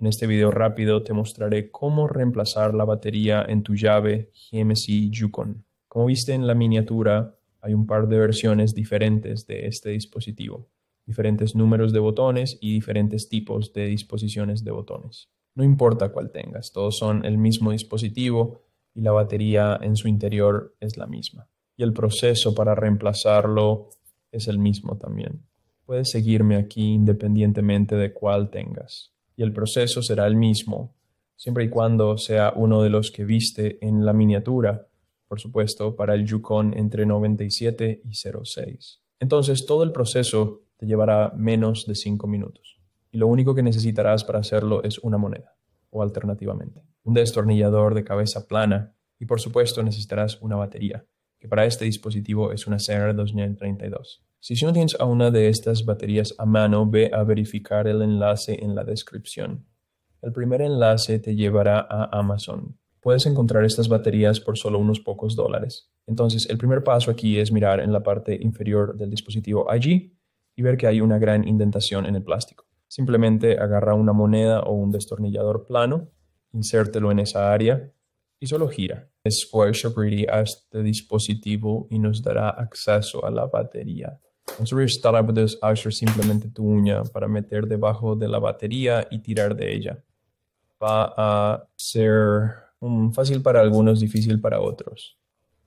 En este video rápido te mostraré cómo reemplazar la batería en tu llave GMC Yukon. Como viste en la miniatura, hay un par de versiones diferentes de este dispositivo, diferentes números de botones y diferentes tipos de disposiciones de botones. No importa cuál tengas, todos son el mismo dispositivo y la batería en su interior es la misma. Y el proceso para reemplazarlo es el mismo también. Puedes seguirme aquí independientemente de cuál tengas y el proceso será el mismo, siempre y cuando sea uno de los que viste en la miniatura, por supuesto, para el Yukon entre 97 y 06. Entonces, todo el proceso te llevará menos de 5 minutos, y lo único que necesitarás para hacerlo es una moneda, o alternativamente, un destornillador de cabeza plana, y por supuesto necesitarás una batería, que para este dispositivo es una cr 2032 si no tienes a una de estas baterías a mano, ve a verificar el enlace en la descripción. El primer enlace te llevará a Amazon. Puedes encontrar estas baterías por solo unos pocos dólares. Entonces, el primer paso aquí es mirar en la parte inferior del dispositivo allí y ver que hay una gran indentación en el plástico. Simplemente agarra una moneda o un destornillador plano, insértelo en esa área y solo gira. Después a este dispositivo y nos dará acceso a la batería. Un Surge Startup de Azure simplemente tu uña para meter debajo de la batería y tirar de ella. Va a ser fácil para algunos, difícil para otros.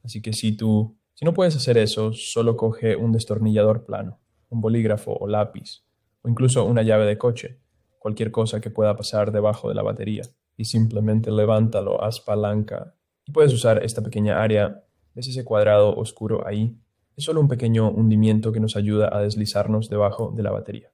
Así que si tú, si no puedes hacer eso, solo coge un destornillador plano, un bolígrafo o lápiz, o incluso una llave de coche, cualquier cosa que pueda pasar debajo de la batería, y simplemente levántalo, haz palanca, y puedes usar esta pequeña área, ves ese cuadrado oscuro ahí, es solo un pequeño hundimiento que nos ayuda a deslizarnos debajo de la batería.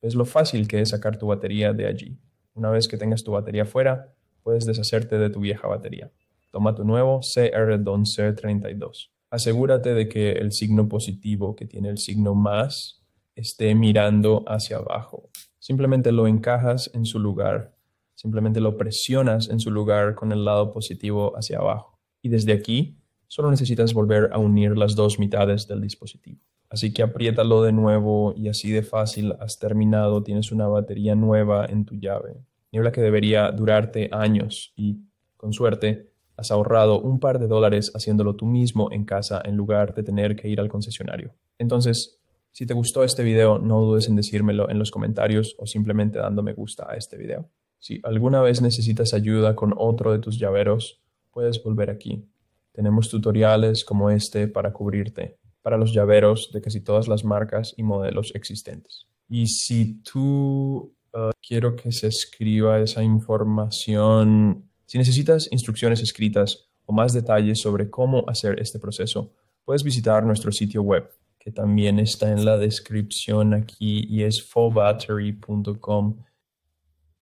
Es lo fácil que es sacar tu batería de allí. Una vez que tengas tu batería fuera, puedes deshacerte de tu vieja batería. Toma tu nuevo cr 32 Asegúrate de que el signo positivo que tiene el signo más esté mirando hacia abajo. Simplemente lo encajas en su lugar. Simplemente lo presionas en su lugar con el lado positivo hacia abajo. Y desde aquí Solo necesitas volver a unir las dos mitades del dispositivo. Así que apriétalo de nuevo y así de fácil has terminado, tienes una batería nueva en tu llave. Niebla que debería durarte años y, con suerte, has ahorrado un par de dólares haciéndolo tú mismo en casa en lugar de tener que ir al concesionario. Entonces, si te gustó este video, no dudes en decírmelo en los comentarios o simplemente dándome me gusta a este video. Si alguna vez necesitas ayuda con otro de tus llaveros, puedes volver aquí. Tenemos tutoriales como este para cubrirte, para los llaveros de casi todas las marcas y modelos existentes. Y si tú eh, quiero que se escriba esa información, si necesitas instrucciones escritas o más detalles sobre cómo hacer este proceso, puedes visitar nuestro sitio web, que también está en la descripción aquí y es fobattery.com